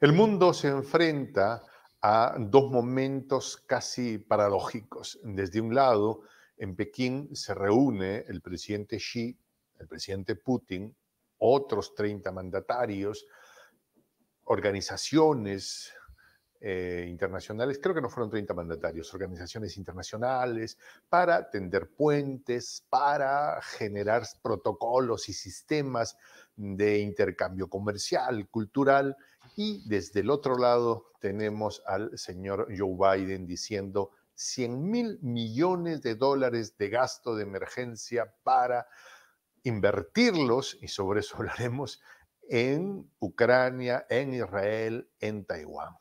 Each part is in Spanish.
El mundo se enfrenta a dos momentos casi paradójicos. Desde un lado, en Pekín se reúne el presidente Xi, el presidente Putin, otros 30 mandatarios, organizaciones eh, internacionales, creo que no fueron 30 mandatarios, organizaciones internacionales, para tender puentes, para generar protocolos y sistemas de intercambio comercial, cultural, y desde el otro lado tenemos al señor Joe Biden diciendo 100 mil millones de dólares de gasto de emergencia para invertirlos, y sobre eso hablaremos, en Ucrania, en Israel, en Taiwán.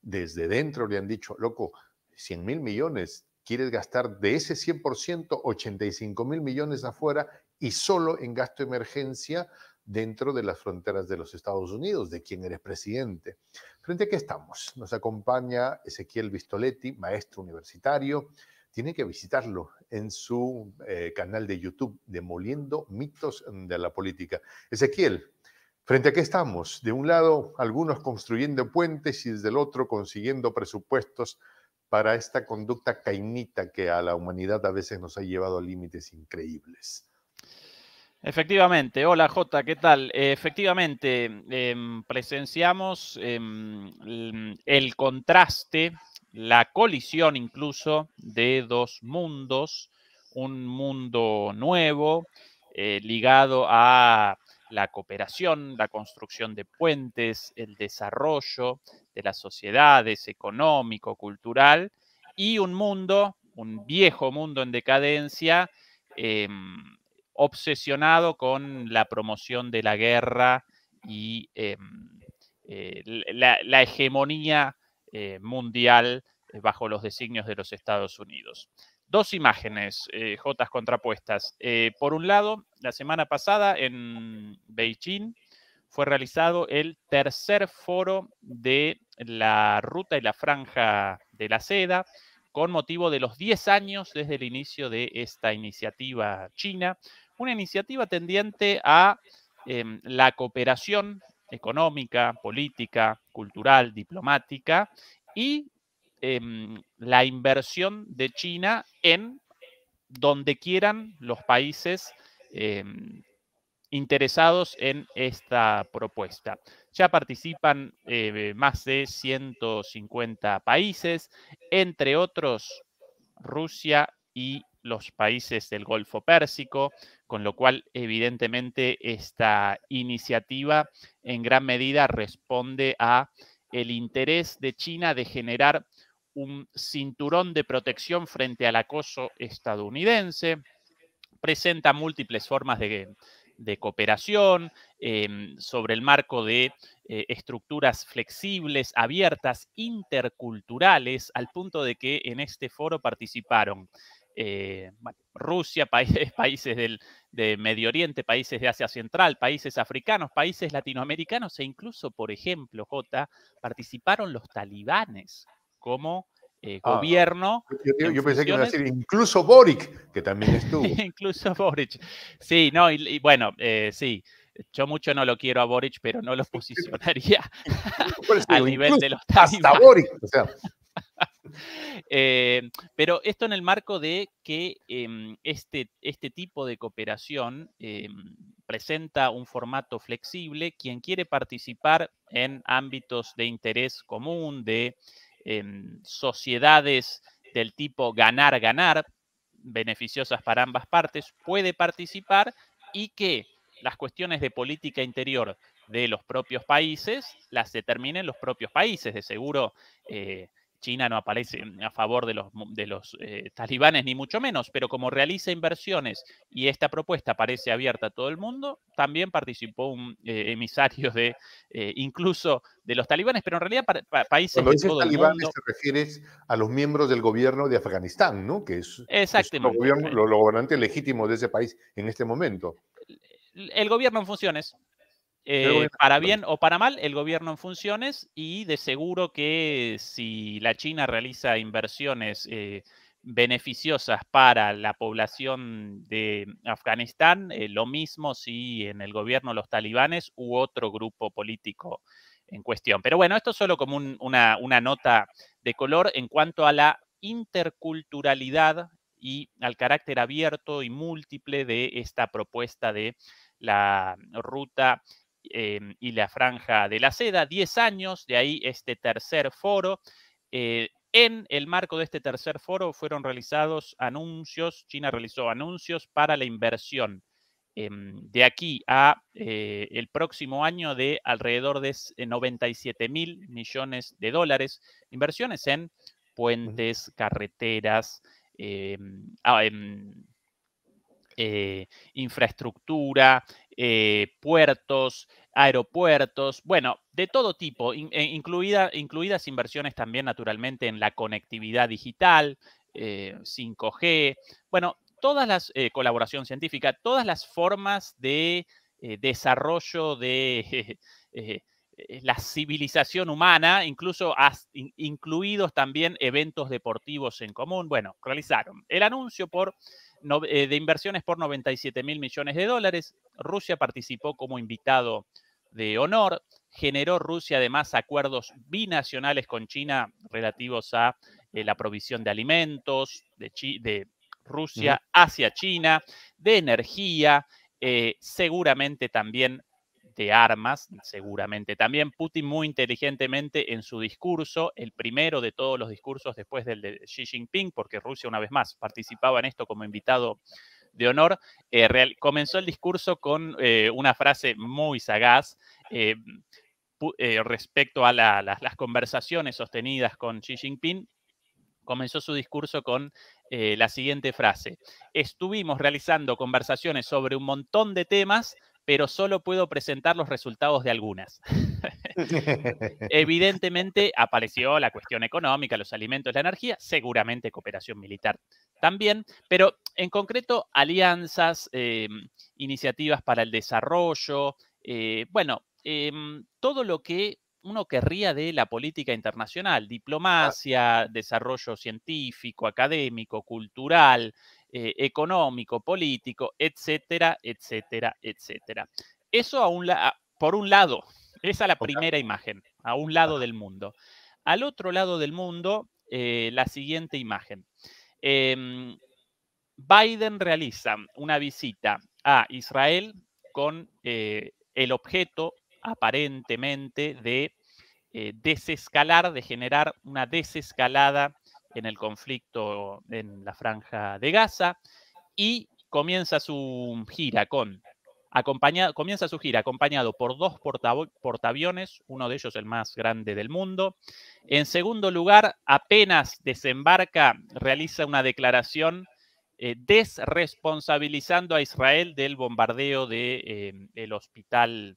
Desde dentro le han dicho, loco, 100 mil millones, quieres gastar de ese 100%, 85 mil millones afuera y solo en gasto de emergencia dentro de las fronteras de los Estados Unidos, de quien eres presidente. Frente a qué estamos. Nos acompaña Ezequiel Vistoletti, maestro universitario. Tiene que visitarlo en su eh, canal de YouTube, Demoliendo mitos de la política. Ezequiel, frente a qué estamos. De un lado, algunos construyendo puentes y desde el otro consiguiendo presupuestos para esta conducta cainita que a la humanidad a veces nos ha llevado a límites increíbles. Efectivamente, hola Jota, ¿qué tal? Efectivamente, em, presenciamos em, el contraste, la colisión incluso de dos mundos, un mundo nuevo eh, ligado a la cooperación, la construcción de puentes, el desarrollo de las sociedades económico, cultural, y un mundo, un viejo mundo en decadencia em, obsesionado con la promoción de la guerra y eh, eh, la, hegemonía eh, mundial bajo los designios de los Estados Unidos. Dos imágenes, Jotas contrapuestas. por un lado, la semana pasada en Beijing fue realizado el tercer foro de la ruta y la franja de la seda, con motivo de los 10 años desde el inicio de esta iniciativa china, una iniciativa tendiente a em, la cooperación económica, política, cultural, diplomática y em, la inversión de China en donde quieran los países em, interesados en esta propuesta. Ya participan eh, más de 150 países, entre otros Rusia y los países del Golfo Pérsico, con lo cual evidentemente esta iniciativa en gran medida responde a el interés de China de generar un cinturón de protección frente al acoso estadounidense, presenta múltiples formas de de cooperación, em, sobre el marco de eh, estructuras flexibles, abiertas, interculturales, al punto de que en este foro participaron eh, Rusia, países, países del de Medio Oriente, países de Asia Central, países africanos, países latinoamericanos e incluso, por ejemplo, J, participaron los talibanes como eh, ah, gobierno. Yo, pensé que iba a decir incluso Boric, que también estuvo. incluso Boric. Sí, no, y, bueno, eh, sí. Yo mucho no lo quiero a Boric, pero no lo posicionaría a nivel de los Hasta Boric, o sea. Eh, pero esto en el marco de que em, este, este tipo de cooperación em, presenta un formato flexible. Quien quiere participar en ámbitos de interés común, de sociedades del tipo ganar-ganar, beneficiosas para ambas partes, puede participar y que las cuestiones de política interior de los propios países las determinen los propios países. De seguro, eh, China no aparece a favor de los, de los eh, talibanes, ni mucho menos, pero como realiza inversiones y esta propuesta parece abierta a todo el mundo, también participó un eh, emisario de eh, incluso de los talibanes, pero en realidad para países Cuando talibanes te refieres a los miembros del gobierno de Afganistán, ¿no? Que es, Exactamente. gobernante legítimo de ese país en este momento el gobierno en funciones, eh, para bien o para mal, el gobierno en funciones y de seguro que si la China realiza inversiones eh, beneficiosas para la población de Afganistán, eh, lo mismo si en el gobierno los talibanes u otro grupo político en cuestión. Pero bueno, esto solo como una nota de color en cuanto a la interculturalidad y al carácter abierto y múltiple de esta propuesta de la ruta Em, y la Franja de la Seda, 10 años, de ahí este tercer foro. Eh, en el marco de este tercer foro fueron realizados anuncios, China realizó anuncios para la inversión em, de aquí a eh, el próximo año de alrededor de 97 eh, mil millones de dólares, inversiones en puentes, carreteras, en em, ah, eh, infraestructura, eh, puertos, aeropuertos, bueno, de todo tipo, eh, incluidas inversiones también naturalmente en la conectividad digital, 5G, bueno, todas las, colaboración científica, todas las formas de desarrollo de la civilización humana, incluso incluidos también eventos deportivos en común. Bueno, realizaron el anuncio por eh, de inversiones por 97 mil millones de dólares. Rusia participó como invitado de honor. Generó Rusia además acuerdos binacionales con China relativos a eh, la provisión de alimentos de, de Rusia hacia China, de energía, eh, seguramente también armas, seguramente. También Putin muy inteligentemente en su discurso, el primero de todos los discursos después del de Xi Jinping, porque Rusia una vez más participaba en esto como invitado de honor, eh, comenzó el discurso con eh, una frase muy sagaz. Eh, respecto a las, conversaciones sostenidas con Xi Jinping, comenzó su discurso con la siguiente frase. Estuvimos realizando conversaciones sobre un montón de temas, pero solo puedo presentar los resultados de algunas. Evidentemente apareció la cuestión económica, los alimentos, la energía, seguramente cooperación militar también, pero en concreto alianzas, em, iniciativas para el desarrollo, eh, bueno, em, todo lo que uno querría de la política internacional, ah. diplomacia, desarrollo científico, académico, cultural, eh, económico, político, etcétera, etcétera, etcétera. Eso a por un lado, esa es la primera imagen, a un lado del mundo. Al otro lado del mundo, eh, la siguiente imagen. Em, Biden realiza una visita a Israel con eh, el objeto aparentemente de desescalar, de generar una desescalada en el conflicto en la franja de Gaza y comienza su gira con acompañado, comienza su gira acompañado por dos portaaviones, uno de ellos el más grande del mundo. En segundo lugar, apenas desembarca, realiza una declaración eh, desresponsabilizando a Israel del bombardeo del de, eh, hospital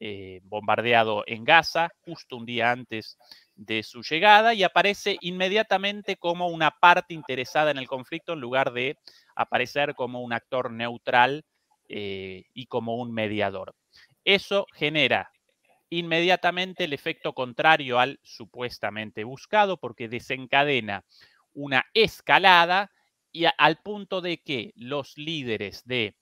eh, bombardeado en Gaza, justo un día antes de su llegada y aparece inmediatamente como una parte interesada en el conflicto en lugar de aparecer como un actor neutral eh, y como un mediador. Eso genera inmediatamente el efecto contrario al supuestamente buscado porque desencadena una escalada y al punto de que los líderes de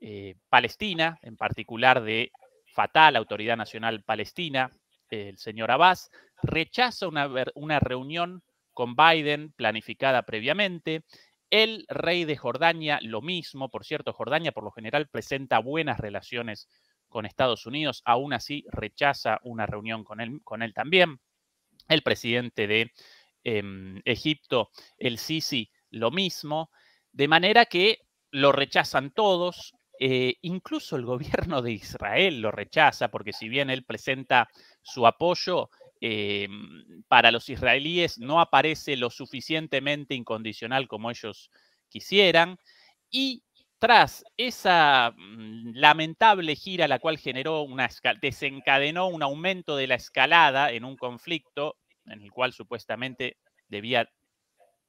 eh, Palestina, en particular de Fatah, Autoridad Nacional Palestina, el señor Abbas, rechaza una, una reunión con Biden planificada previamente. El rey de Jordania, lo mismo, por cierto, Jordania por lo general presenta buenas relaciones con Estados Unidos, aún así rechaza una reunión con él, con él también. El presidente de em, Egipto, el Sisi, lo mismo, de manera que lo rechazan todos, eh, incluso el gobierno de Israel lo rechaza, porque si bien él presenta su apoyo, eh, para los israelíes no aparece lo suficientemente incondicional como ellos quisieran. Y tras esa mm, lamentable gira, la cual generó una, desencadenó un aumento de la escalada en un conflicto en el cual supuestamente debía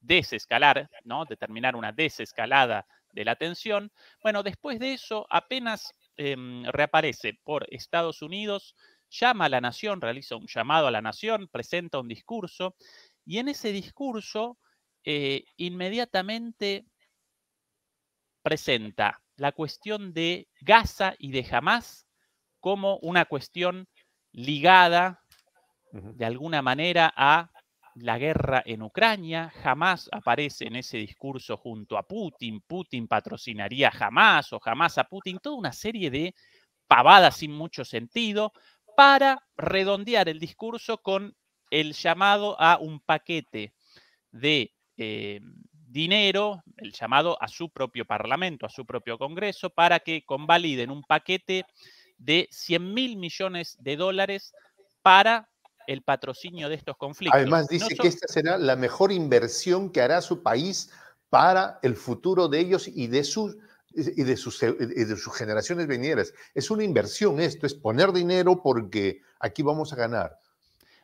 desescalar, ¿no? determinar una desescalada de la tensión. Bueno, después de eso, apenas em, reaparece por Estados Unidos llama a la nación, realiza un llamado a la nación, presenta un discurso, y en ese discurso eh, inmediatamente presenta la cuestión de Gaza y de Jamás como una cuestión ligada de alguna manera a la guerra en Ucrania. Jamás aparece en ese discurso junto a Putin. Putin patrocinaría jamás o jamás a Putin. Toda una serie de pavadas sin mucho sentido para redondear el discurso con el llamado a un paquete de eh, dinero, el llamado a su propio Parlamento, a su propio Congreso, para que convaliden un paquete de 100 mil millones de dólares para el patrocinio de estos conflictos. Además, dice que esta será la mejor inversión que hará su país para el futuro de ellos y de sus eh, y de, sus, generaciones venideras. Es una inversión esto, es poner dinero porque aquí vamos a ganar.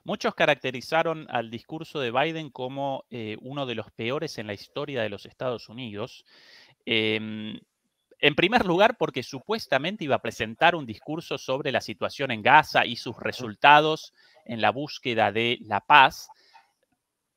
Muchos caracterizaron al discurso de Biden como eh, uno de los peores en la historia de los Estados Unidos. Em, en primer lugar, porque supuestamente iba a presentar un discurso sobre la situación en Gaza y sus resultados en la búsqueda de la paz,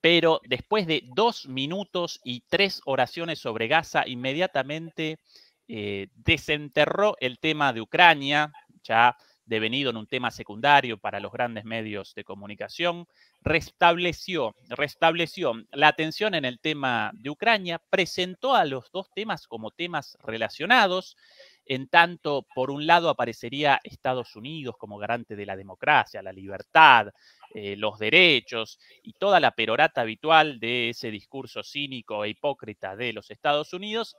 pero después de dos minutos y tres oraciones sobre Gaza, inmediatamente eh, desenterró el tema de Ucrania, ya devenido en un tema secundario para los grandes medios de comunicación, restableció, restableció la atención en el tema de Ucrania, presentó a los dos temas como temas relacionados en tanto, por un lado, aparecería Estados Unidos como garante de la democracia, la libertad, eh, los derechos y toda la perorata habitual de ese discurso cínico e hipócrita de los Estados Unidos,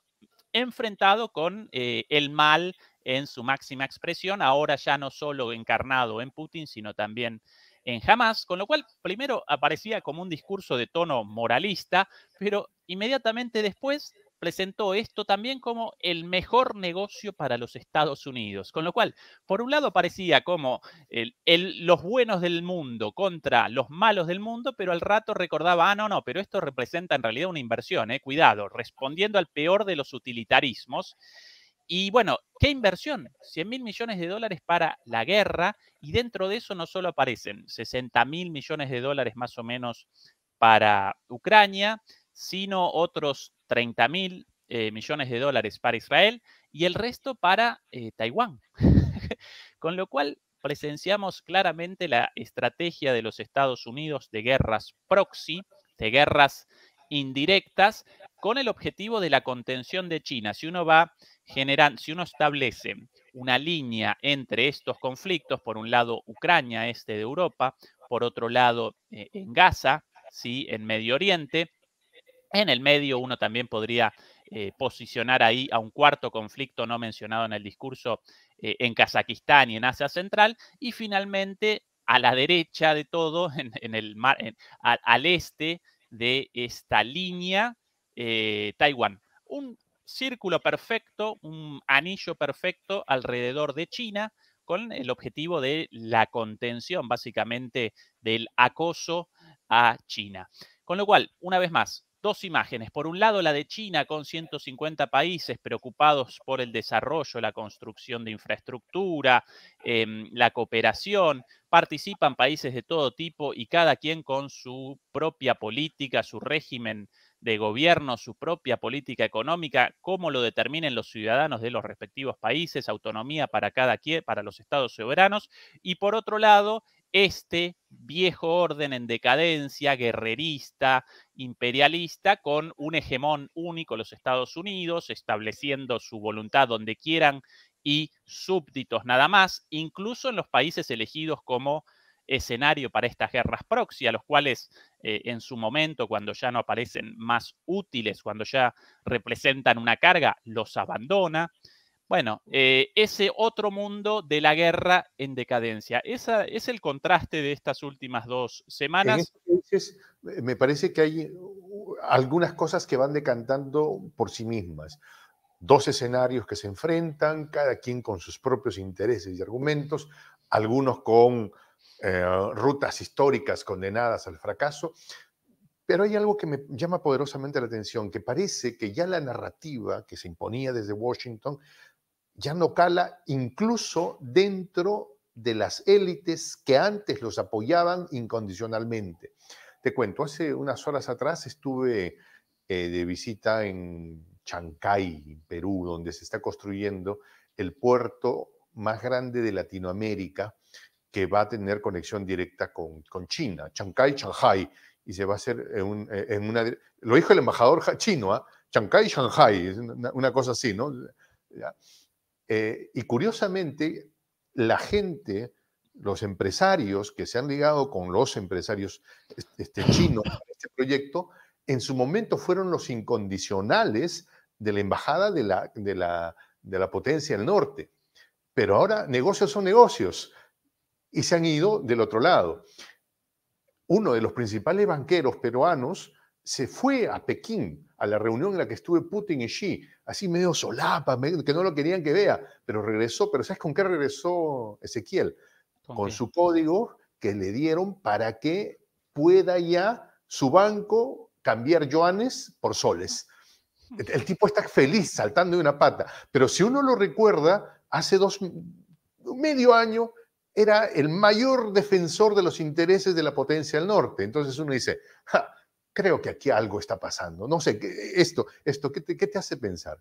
enfrentado con eh, el mal en su máxima expresión, ahora ya no solo encarnado en Putin, sino también en Hamas, con lo cual primero aparecía como un discurso de tono moralista, pero inmediatamente después presentó esto también como el mejor negocio para los Estados Unidos. Con lo cual, por un lado parecía como los buenos del mundo contra los malos del mundo, pero al rato recordaba, ah, no, no, pero esto representa en realidad una inversión, eh, cuidado, respondiendo al peor de los utilitarismos. Y bueno, ¿qué inversión? 100 mil millones de dólares para la guerra y dentro de eso no solo aparecen 60 mil millones de dólares más o menos para Ucrania, sino otros 30 mil eh, millones de dólares para Israel y el resto para eh, Taiwán. Con lo cual presenciamos claramente la estrategia de los Estados Unidos de guerras proxy, de guerras indirectas con el objetivo de la contención de China. Si uno va si uno establece una línea entre estos conflictos, por un lado Ucrania, este de Europa, por otro lado eh, en Gaza, ¿sí? en Medio Oriente, en el medio uno también podría eh, posicionar ahí a un cuarto conflicto no mencionado en el discurso eh, en Kazajistán y en Asia Central. Y finalmente, a la derecha de todo, en, el al, este de esta línea, eh, Taiwán. Un círculo perfecto, un anillo perfecto alrededor de China con el objetivo de la contención, básicamente, del acoso a China. Con lo cual, una vez más, dos imágenes. Por un lado, la de China con 150 países preocupados por el desarrollo, la construcción de infraestructura, em, la cooperación. Participan países de todo tipo y cada quien con su propia política, su régimen de gobierno, su propia política económica, como lo determinen los ciudadanos de los respectivos países, autonomía para cada quien, para los estados soberanos. Y por otro lado, este viejo orden en decadencia, guerrerista, imperialista, con un hegemón único, los Estados Unidos, estableciendo su voluntad donde quieran y súbditos nada más, incluso en los países elegidos como escenario para estas guerras proxy, a los cuales eh, en su momento, cuando ya no aparecen más útiles, cuando ya representan una carga, los abandona. Bueno, eh, ese otro mundo de la guerra en decadencia. Esa es el contraste de estas últimas dos semanas. Este eh, me parece que hay uh, algunas cosas que van decantando por sí mismas. Dos escenarios que se enfrentan, cada quien con sus propios intereses y argumentos, algunos con eh, rutas históricas condenadas al fracaso, pero hay algo que me llama poderosamente la atención, que parece que ya la narrativa que se imponía desde Washington ya no cala incluso dentro de las élites que antes los apoyaban incondicionalmente. Te cuento, hace unas horas atrás estuve eh, de visita en Chancay, Perú, donde se está construyendo el puerto más grande de Latinoamérica que va a tener conexión directa con, China, Chancay, Shanghai, y se va a hacer en, eh, una... Lo dijo el embajador chino, ¿eh? Chancay, Shanghai, una, una cosa así, ¿no? Eh, y curiosamente, la gente, los empresarios que se han ligado con los empresarios este, chinos en este proyecto, en su momento fueron los incondicionales de la embajada de la, de la potencia del norte. Pero ahora negocios son negocios y se han ido del otro lado. Uno de los principales banqueros peruanos se fue a Pekín, a la reunión en la que estuve Putin y Xi, así medio solapa, que no lo querían que vea, pero regresó, pero ¿sabes con qué regresó Ezequiel? Con, su código que le dieron para que pueda ya su banco cambiar yuanes por soles. El tipo está feliz saltando de una pata, pero si uno lo recuerda, hace dos, medio año era el mayor defensor de los intereses de la potencia del norte. Entonces uno dice, creo que aquí algo está pasando. No sé, esto, esto ¿qué te, hace pensar?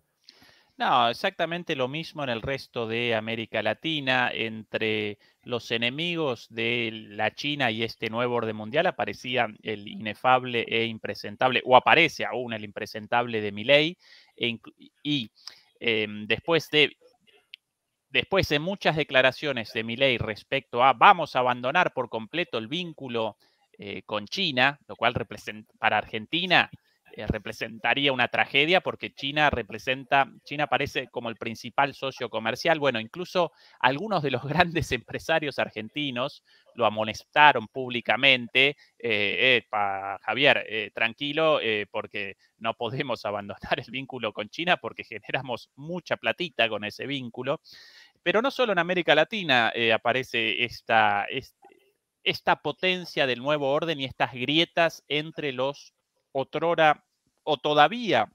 No, exactamente lo mismo en el resto de América Latina. Entre los enemigos de la China y este nuevo orden mundial aparecía el inefable e impresentable, o aparece aún el impresentable de Milei, e y em, después de después de muchas declaraciones de Milley respecto a vamos a abandonar por completo el vínculo eh, con China, lo cual para Argentina eh, representaría una tragedia porque China representa, China parece como el principal socio comercial. Bueno, incluso algunos de los grandes empresarios argentinos lo amonestaron públicamente. Eh, Javier, tranquilo, porque no podemos abandonar el vínculo con China porque generamos mucha platita con ese vínculo. Pero no solo en América Latina aparece esta, esta esta potencia del nuevo orden y estas grietas entre los otrora o todavía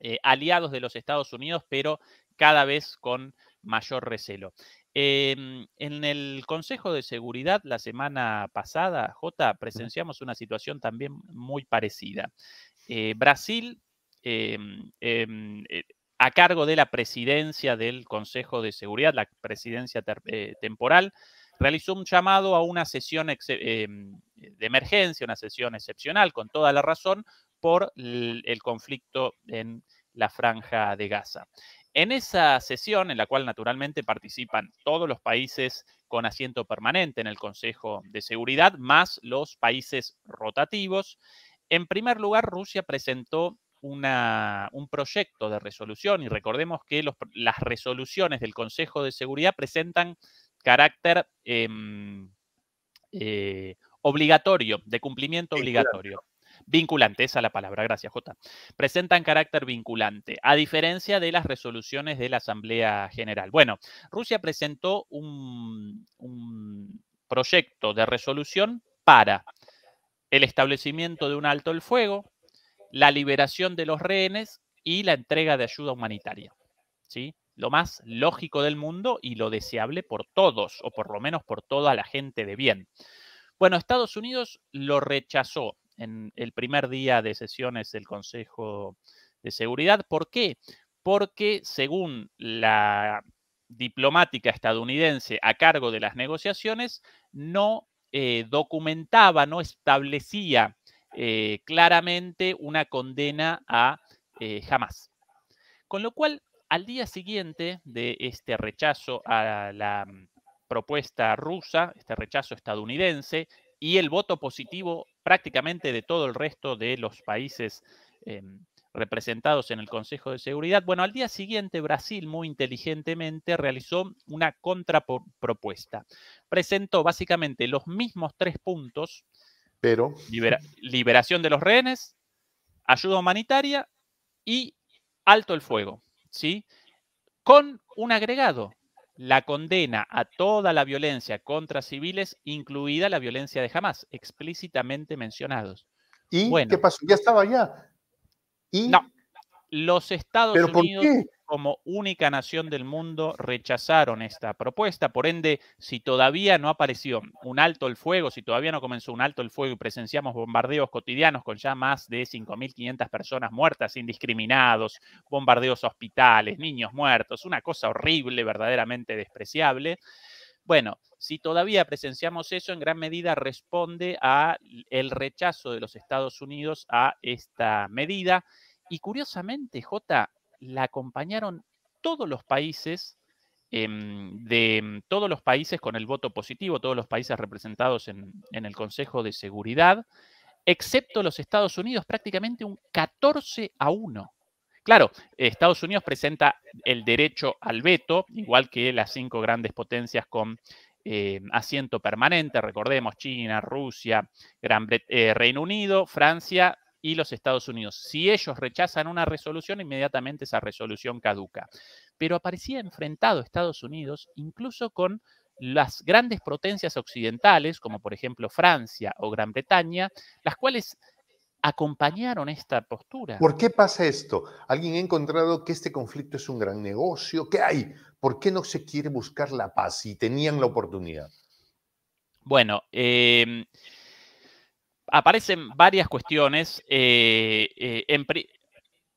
eh, aliados de los Estados Unidos, pero cada vez con mayor recelo. Em, en el Consejo de Seguridad la semana pasada, J, presenciamos una situación también muy parecida. Eh, Brasil, em, em, eh, a cargo de la presidencia del Consejo de Seguridad, la presidencia temporal, realizó un llamado a una sesión em, de emergencia, una sesión excepcional, con toda la razón, por el conflicto en la franja de Gaza. En esa sesión, en la cual naturalmente participan todos los países con asiento permanente en el Consejo de Seguridad, más los países rotativos, en primer lugar Rusia presentó un proyecto de resolución y recordemos que las resoluciones del Consejo de Seguridad presentan carácter em, eh, obligatorio, de cumplimiento obligatorio. Vinculante, esa es la palabra, gracias J. Presentan carácter vinculante, a diferencia de las resoluciones de la Asamblea General. Bueno, Rusia presentó un, un proyecto de resolución para el establecimiento de un alto el fuego, la liberación de los rehenes y la entrega de ayuda humanitaria. ¿sí? lo más lógico del mundo y lo deseable por todos, o por lo menos por toda la gente de bien. Bueno, Estados Unidos lo rechazó en el primer día de sesiones del Consejo de Seguridad. ¿Por qué? Porque según la diplomática estadounidense a cargo de las negociaciones, no eh, documentaba, no establecía eh, claramente una condena a jamás. Eh, Con lo cual, al día siguiente de este rechazo a la mm, propuesta rusa, este rechazo estadounidense y el voto positivo prácticamente de todo el resto de los países em, representados en el Consejo de Seguridad. Bueno, al día siguiente Brasil muy inteligentemente realizó una contrapropuesta. Presentó básicamente los mismos tres puntos. Pero... liberación de los rehenes, ayuda humanitaria y alto el fuego. ¿sí? Con un agregado, la condena a toda la violencia contra civiles, incluida la violencia de jamás, explícitamente mencionados. ¿Y qué pasó? Ya estaba allá. ¿Y? No, los Estados ¿Pero Unidos... ¿Por qué? como única nación del mundo rechazaron esta propuesta. Por ende, si todavía no apareció un alto el fuego, si todavía no comenzó un alto el fuego y presenciamos bombardeos cotidianos con ya más de 5.500 personas muertas, indiscriminados, bombardeos a hospitales, niños muertos, una cosa horrible, verdaderamente despreciable. Bueno, si todavía presenciamos eso, en gran medida responde a el rechazo de los Estados Unidos a esta medida. Y curiosamente, J, la acompañaron todos los países em, de todos los países con el voto positivo, todos los países representados en, el Consejo de Seguridad, excepto los Estados Unidos, prácticamente un 14 a 1. Claro, Estados Unidos presenta el derecho al veto, igual que las cinco grandes potencias con eh, asiento permanente, recordemos China, Rusia, Gran eh, Reino Unido, Francia, y los Estados Unidos. Si ellos rechazan una resolución, inmediatamente esa resolución caduca. Pero aparecía enfrentado Estados Unidos incluso con las grandes potencias occidentales, como por ejemplo Francia o Gran Bretaña, las cuales acompañaron esta postura. ¿Por qué pasa esto? ¿Alguien ha encontrado que este conflicto es un gran negocio? ¿Qué hay? ¿Por qué no se quiere buscar la paz si tenían la oportunidad? Bueno, eh, aparecen varias cuestiones. Eh, eh,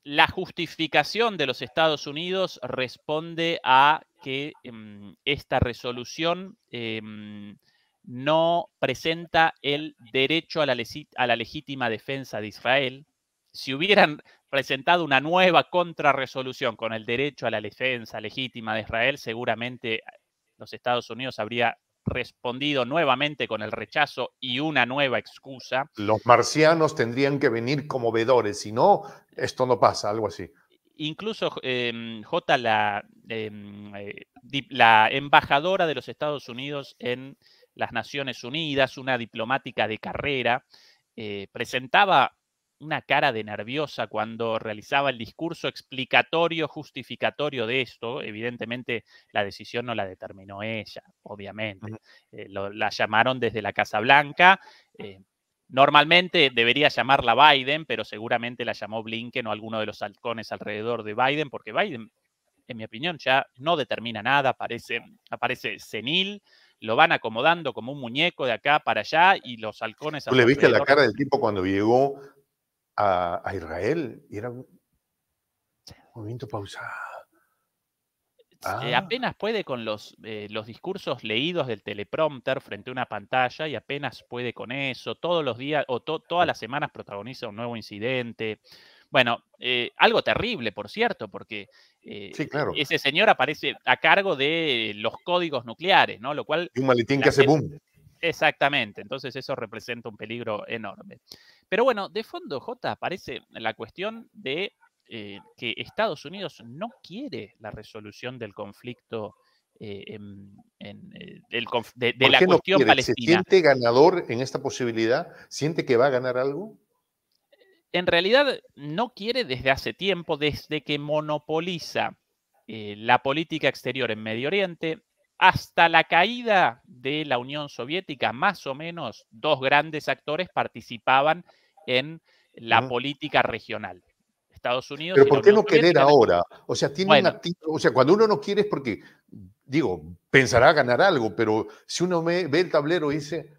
la justificación de los Estados Unidos responde a que em, esta resolución em, no presenta el derecho a la, a la legítima defensa de Israel. Si hubieran presentado una nueva contrarresolución con el derecho a la defensa legítima de Israel, seguramente eh, los Estados Unidos habría respondido nuevamente con el rechazo y una nueva excusa. Los marcianos tendrían que venir como vedores, si no, esto no pasa, algo así. Incluso em, J, em, eh, la, embajadora de los Estados Unidos en las Naciones Unidas, una diplomática de carrera, eh, presentaba una cara de nerviosa cuando realizaba el discurso explicatorio, justificatorio de esto. Evidentemente la decisión no la determinó ella, obviamente. Eh, la llamaron desde la Casa Blanca. Eh, normalmente debería llamarla Biden, pero seguramente la llamó Blinken o alguno de los halcones alrededor de Biden, porque Biden, en mi opinión, ya no determina nada, aparece, aparece senil lo van acomodando como un muñeco de acá para allá y los halcones. ¿Tú le viste la cara del tipo cuando llegó a, Israel y era un, un movimiento pausado. Ah. apenas puede con los, eh, los discursos leídos del teleprompter frente a una pantalla y apenas puede con eso. Todos los días o todas las semanas protagoniza un nuevo incidente. Bueno, eh, algo terrible, por cierto, porque eh, ese señor aparece a cargo de los códigos nucleares, ¿no? Lo cual. un maletín que hace boom. Exactamente, entonces eso representa un peligro enorme. Pero bueno, de fondo, J, aparece la cuestión de eh, que Estados Unidos no quiere la resolución del conflicto. de, la cuestión palestina. ¿Se siente ganador en esta posibilidad? ¿Siente que va a ganar algo? En realidad no quiere desde hace tiempo, desde que monopoliza eh, la política exterior en Medio Oriente, hasta la caída de la Unión Soviética, más o menos dos grandes actores participaban en la política regional. Estados Unidos. Pero ¿por qué no querer ahora? O sea, tiene o sea, cuando uno no quiere es porque, digo, pensará ganar algo, pero si uno ve el tablero y dice,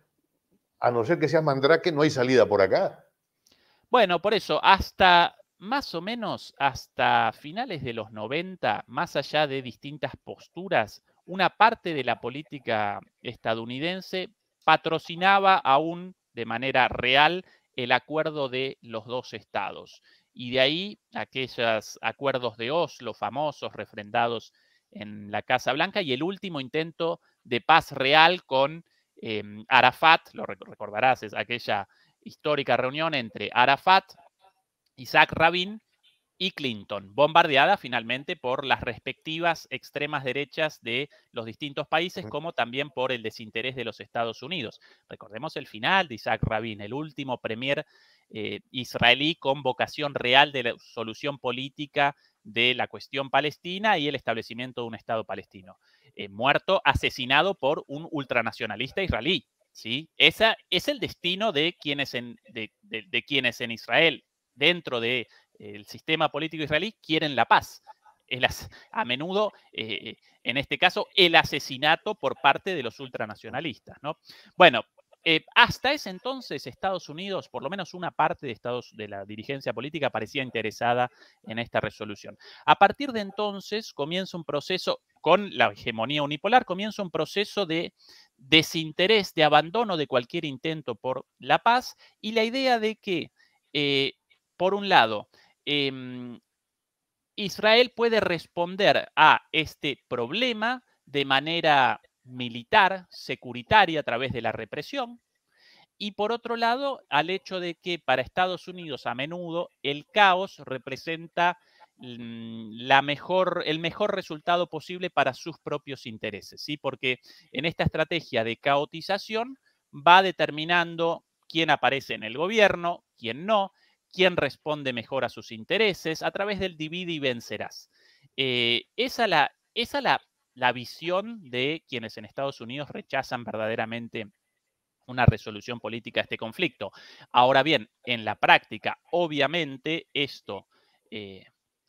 a no ser que sea mandrake, no hay salida por acá. Bueno, por eso, hasta más o menos hasta finales de los 90, más allá de distintas posturas, una parte de la política estadounidense patrocinaba aún de manera real el acuerdo de los dos estados. Y de ahí aquellos acuerdos de Oslo famosos, refrendados en la Casa Blanca, y el último intento de paz real con em, Arafat, lo recordarás, es aquella histórica reunión entre Arafat, Isaac Rabin y Clinton, bombardeada finalmente por las respectivas extremas derechas de los distintos países, como también por el desinterés de los Estados Unidos. Recordemos el final de Isaac Rabin, el último premier eh, israelí con vocación real de la solución política de la cuestión palestina y el establecimiento de un Estado palestino. Eh, muerto, asesinado por un ultranacionalista israelí. ¿sí? Esa es el destino de quienes en, de quienes en Israel, dentro de el sistema político israelí quieren la paz. a menudo, eh, en este caso, el asesinato por parte de los ultranacionalistas. ¿no? Bueno, eh, hasta ese entonces Estados Unidos, por lo menos una parte de, Estados, de la dirigencia política, parecía interesada en esta resolución. A partir de entonces comienza un proceso, con la hegemonía unipolar, comienza un proceso de desinterés, de abandono de cualquier intento por la paz y la idea de que, eh, por un lado, Em, Israel puede responder a este problema de manera militar, securitaria, a través de la represión, y por otro lado, al hecho de que para Estados Unidos a menudo el caos representa mm, la mejor, el mejor resultado posible para sus propios intereses, ¿sí? porque en esta estrategia de caotización va determinando quién aparece en el gobierno, quién no, quién responde mejor a sus intereses, a través del divide y vencerás. Eh, esa la, la, visión de quienes en Estados Unidos rechazan verdaderamente una resolución política a este conflicto. Ahora bien, en la práctica, obviamente, esto eh,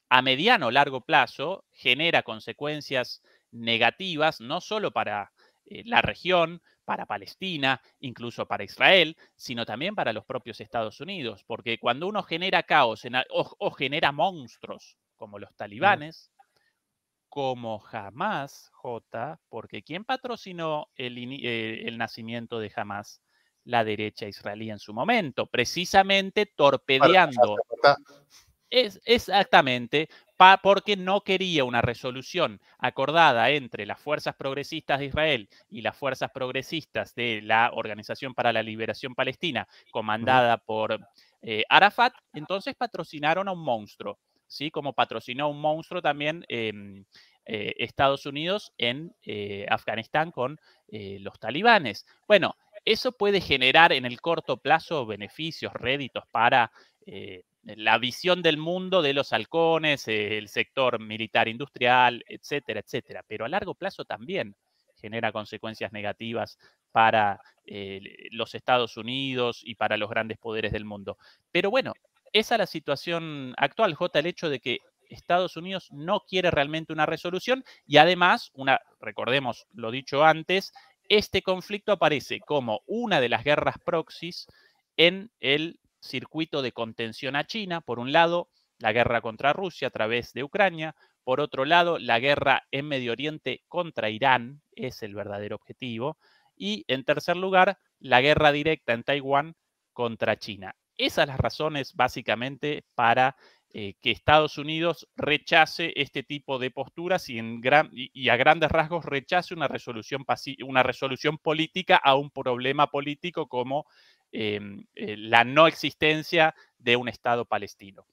a mediano o largo plazo genera consecuencias negativas, no solo para eh, la región, para Palestina, incluso para Israel, sino también para los propios Estados Unidos, porque cuando uno genera caos o, genera monstruos como los talibanes, como jamás, J, porque ¿quién patrocinó eh, el, nacimiento de Jamás, La derecha israelí en su momento, precisamente torpedeando. Es exactamente, porque no quería una resolución acordada entre las fuerzas progresistas de Israel y las fuerzas progresistas de la Organización para la Liberación Palestina, comandada por eh, Arafat, entonces patrocinaron a un monstruo, ¿sí? Como patrocinó un monstruo también em, eh, Estados Unidos en eh, Afganistán con los talibanes. Bueno, eso puede generar en el corto plazo beneficios, réditos para... Eh, la visión del mundo de los halcones, eh, el sector militar industrial, etcétera, etcétera. Pero a largo plazo también genera consecuencias negativas para eh, los Estados Unidos y para los grandes poderes del mundo. Pero bueno, esa es la situación actual, J, el hecho de que Estados Unidos no quiere realmente una resolución y además, una, recordemos lo dicho antes, este conflicto aparece como una de las guerras proxys en el circuito de contención a China, por un lado, la guerra contra Rusia a través de Ucrania, por otro lado, la guerra en Medio Oriente contra Irán es el verdadero objetivo, y en tercer lugar, la guerra directa en Taiwán contra China. Esas las razones básicamente para eh, que Estados Unidos rechace este tipo de posturas y, a grandes rasgos rechace una resolución, una resolución política a un problema político como Em, eh, la no existencia de un Estado palestino.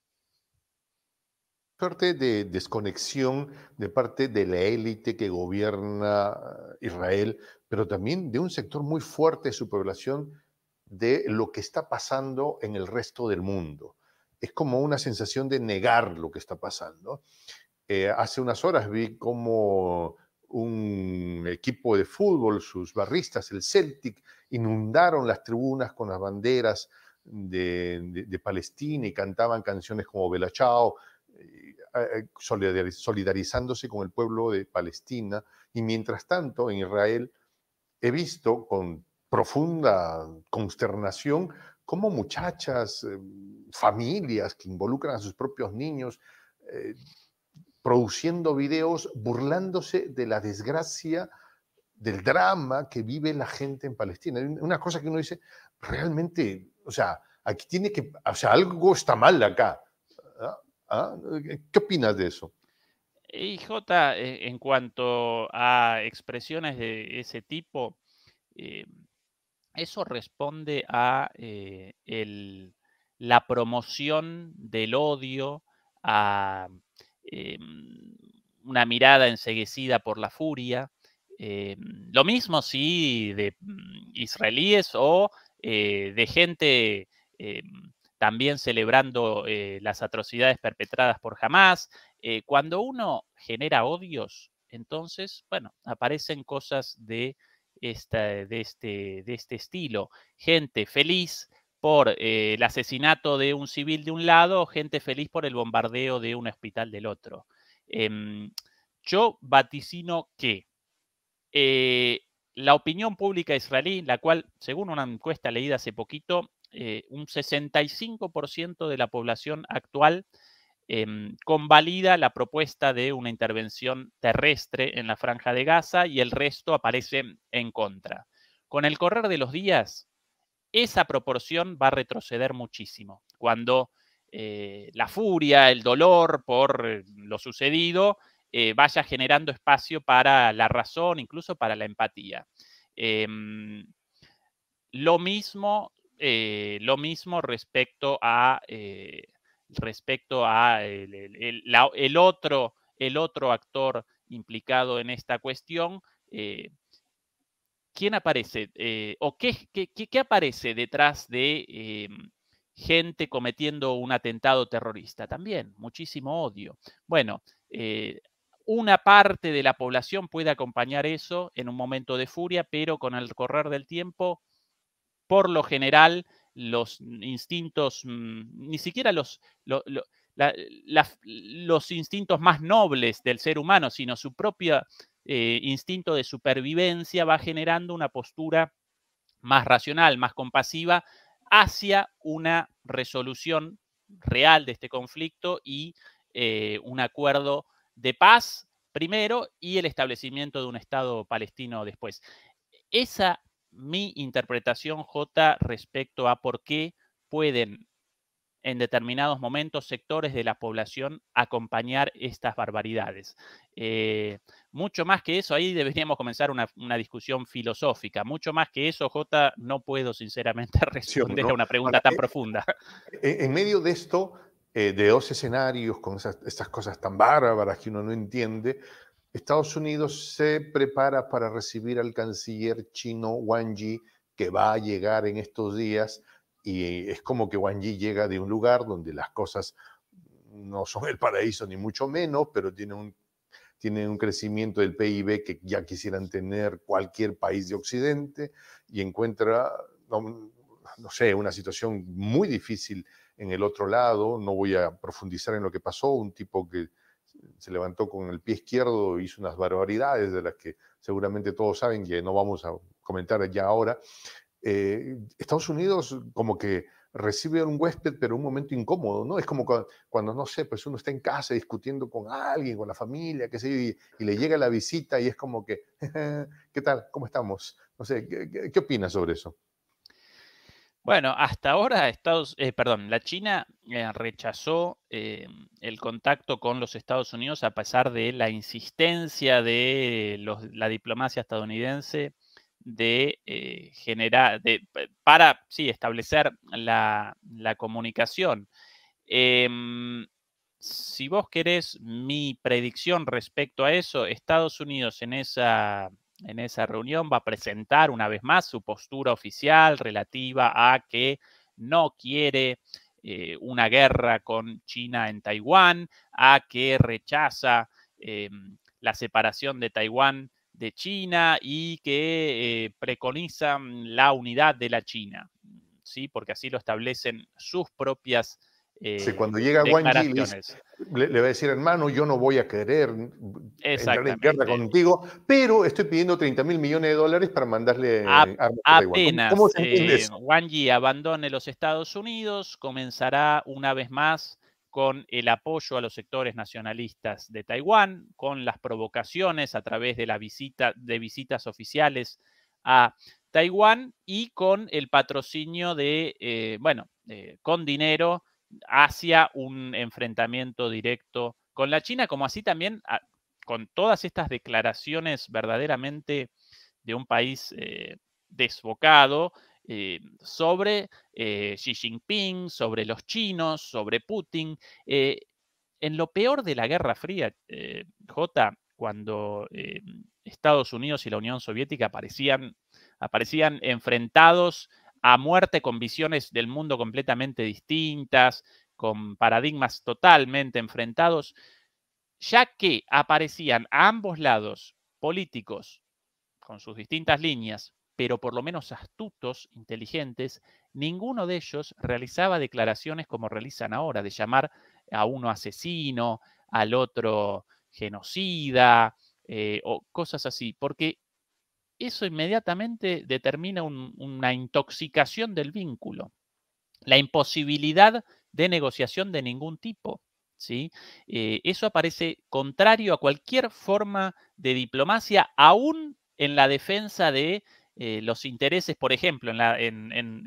Parte de desconexión de parte de la élite que gobierna ah, Israel, pero también de un sector muy fuerte de su población de lo que está pasando en el resto del mundo. Es como una sensación de negar lo que está pasando. Eh, hace unas horas vi como un equipo de fútbol, sus barristas, el Celtic, inundaron las tribunas con las banderas de, Palestina y cantaban canciones como Bela Chao, eh, eh, solidarizándose con el pueblo de Palestina. Y mientras tanto, en Israel he visto con profunda consternación cómo muchachas, eh, familias que involucran a sus propios niños, produciendo videos burlándose de la desgracia del drama que vive la gente en Palestina. Una cosa que uno dice, realmente, o sea, aquí tiene que, o sea, algo está mal acá. ¿ah? ¿Ah? ¿Qué opinas de eso? Y J, e, en cuanto a expresiones de ese tipo, eh, eso responde a eh, la promoción del odio, a em, una mirada enseguecida por la furia, eh, lo mismo si de mm, israelíes o eh, de gente eh, también celebrando las atrocidades perpetradas por Hamas. cuando uno genera odios, entonces, bueno, aparecen cosas de, este, de este estilo. Gente feliz por el asesinato de un civil de un lado, gente feliz por el bombardeo de un hospital del otro. Em, yo vaticino que eh, la opinión pública israelí, la cual, según una encuesta leída hace poquito, eh, un 65% de la población actual em, convalida la propuesta de una intervención terrestre en la franja de Gaza y el resto aparece en contra. Con el correr de los días, esa proporción va a retroceder muchísimo. Cuando eh, la furia, el dolor por lo sucedido eh, vaya generando espacio para la razón, incluso para la empatía. Em, lo, mismo, eh, lo mismo respecto a, eh, respecto a el, otro, el otro actor implicado en esta cuestión. ¿Quién aparece o qué, qué, qué, aparece detrás de em, gente cometiendo un atentado terrorista. También, muchísimo odio. Bueno, una parte de la población puede acompañar eso en un momento de furia, pero con el correr del tiempo, por lo general, los instintos, mm, ni siquiera los, los instintos más nobles del ser humano, sino su propio eh, instinto de supervivencia va generando una postura más racional, más compasiva hacia una resolución real de este conflicto y eh, un acuerdo de paz primero y el establecimiento de un Estado palestino después. Esa mi interpretación, J, respecto a por qué pueden en determinados momentos sectores de la población acompañar estas barbaridades. Eh, mucho más que eso, ahí deberíamos comenzar una, discusión filosófica. Mucho más que eso, J, no puedo sinceramente responder a una pregunta tan eh, profunda. Eh, en medio de esto, eh, de dos escenarios, con esas, cosas tan bárbaras que uno no entiende, Estados Unidos se prepara para recibir al canciller chino Wang Yi, que va a llegar en estos días, y es como que Wang Yi llega de un lugar donde las cosas no son el paraíso, ni mucho menos, pero tiene un, un crecimiento del PIB que ya quisieran tener cualquier país de Occidente, y encuentra, no sé, una situación muy difícil en el otro lado, no voy a profundizar en lo que pasó, un tipo que se levantó con el pie izquierdo, hizo unas barbaridades de las que seguramente todos saben que no vamos a comentar ya ahora. Eh, Estados Unidos como que recibe a un huésped, pero un momento incómodo, ¿no? Es como cuando, no sé, pues uno está en casa discutiendo con alguien, con la familia, qué sé y, le llega la visita y es como que, ¿qué tal? ¿Cómo estamos? No sé, qué opinas sobre eso? Bueno, hasta ahora Estados, eh, perdón, la China eh, rechazó eh, el contacto con los Estados Unidos a pesar de la insistencia de la diplomacia estadounidense de generar, para sí, establecer la comunicación. Em, si vos querés mi predicción respecto a eso, Estados Unidos en esa en esa reunión va a presentar una vez más su postura oficial relativa a que no quiere eh, una guerra con China en Taiwán, a que rechaza em, la separación de Taiwán de China y que eh, preconiza la unidad de la China, ¿sí? porque así lo establecen sus propias eh, cuando llega Wang Yi le, va a decir, hermano, yo no voy a querer mm, entrar en guerra contigo, pero estoy pidiendo 30 mil millones de dólares para mandarle a, apenas. ¿Cómo, Wang Yi abandone los Estados Unidos, comenzará una vez más con el apoyo a los sectores nacionalistas de Taiwán, con las provocaciones a través de la visita de visitas oficiales a Taiwán y con el patrocinio de, eh, bueno, eh, con dinero hacia un enfrentamiento directo con la China, como así también ah, con todas estas declaraciones verdaderamente de un país eh, desbocado eh, sobre eh, Xi Jinping, sobre los chinos, sobre Putin. en lo peor de la Guerra Fría, J, cuando Estados Unidos y la Unión Soviética aparecían enfrentados a muerte con visiones del mundo completamente distintas, con paradigmas totalmente enfrentados, ya que aparecían a ambos lados políticos con sus distintas líneas, pero por lo menos astutos, inteligentes, ninguno de ellos realizaba declaraciones como realizan ahora, de llamar a uno asesino, al otro genocida, eh, o cosas así, porque eso inmediatamente determina una intoxicación del vínculo, la imposibilidad de negociación de ningún tipo. ¿sí? Eh, eso aparece contrario a cualquier forma de diplomacia, aún en la defensa de eh, los intereses, por ejemplo, en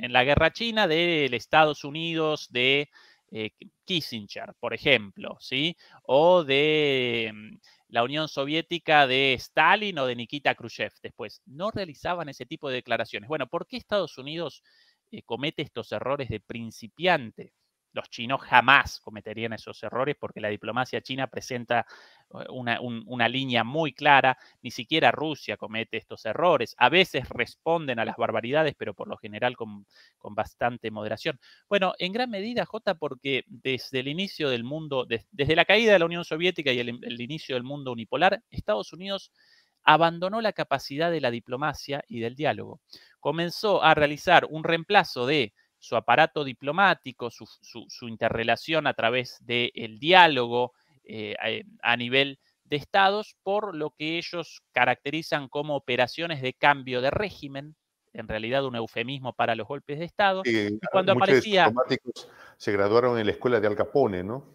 la, guerra china de Estados Unidos, de eh, Kissinger, por ejemplo, ¿sí? o de mm, la Unión Soviética de Stalin o de Nikita Khrushchev después. No realizaban ese tipo de declaraciones. Bueno, ¿por qué Estados Unidos eh, comete estos errores de principiante? los chinos jamás cometerían esos errores porque la diplomacia china presenta eh, una, línea muy clara, ni siquiera Rusia comete estos errores, a veces responden a las barbaridades, pero por lo general con, bastante moderación. Bueno, en gran medida, J, porque desde el inicio del mundo, desde la caída de la Unión Soviética y el inicio del mundo unipolar, Estados Unidos abandonó la capacidad de la diplomacia y del diálogo. Comenzó a realizar un reemplazo de su aparato diplomático, su, interrelación a través del diálogo eh, eh, a nivel de estados por lo que ellos caracterizan como operaciones de cambio de régimen, en realidad un eufemismo para los golpes de estado. cuando diplomáticos se graduaron en la escuela de Al Capone, ¿no?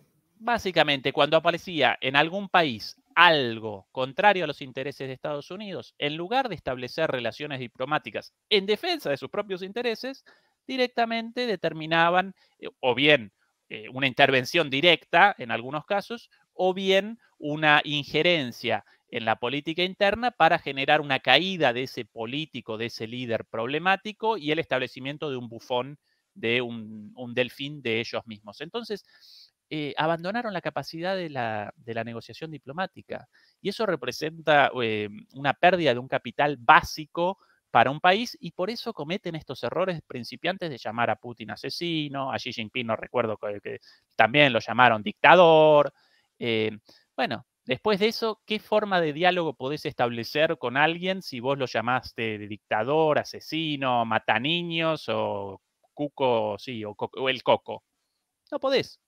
Básicamente, cuando aparecía en algún país algo contrario a los intereses de Estados Unidos, en lugar de establecer relaciones diplomáticas en defensa de sus propios intereses, directamente determinaban eh, o bien eh, una intervención directa en algunos casos o bien una injerencia en la política interna para generar una caída de ese político, de ese líder problemático y el establecimiento de un bufón, de un, delfín de ellos mismos. Entonces, eh, abandonaron la capacidad de la, negociación diplomática y eso representa una pérdida de un capital básico para un país y por eso cometen estos errores principiantes de llamar a Putin asesino, a Xi Jinping no recuerdo que, también lo llamaron dictador. Eh, bueno, después de eso, ¿qué forma de diálogo podés establecer con alguien si vos lo llamaste dictador, asesino, mata niños o cuco, sí, o, el coco? No podés.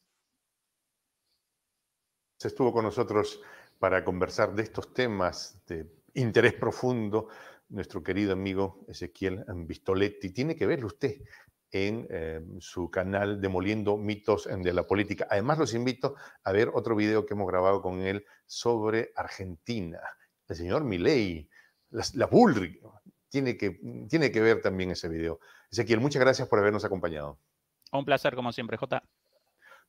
se Estuvo con nosotros para conversar de estos temas de interés profundo nuestro querido amigo Ezequiel em, Vistoletti. Tiene que verlo usted en em, su canal Demoliendo mitos em, de la política. Además, los invito a ver otro video que hemos grabado con él sobre Argentina. El señor Milei, la, la Tiene que, tiene que ver también ese video. Ezequiel, muchas gracias por habernos acompañado. Un placer, como siempre, J.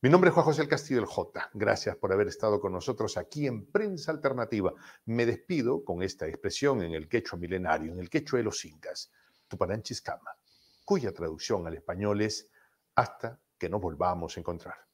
Mi nombre es Juan José El Castillo del J. Gracias por haber estado con nosotros aquí en Prensa Alternativa. Me despido con esta expresión en el quechua milenario, en el quechua de los incas, Tupananchiscama, cuya traducción al español es hasta que nos volvamos a encontrar.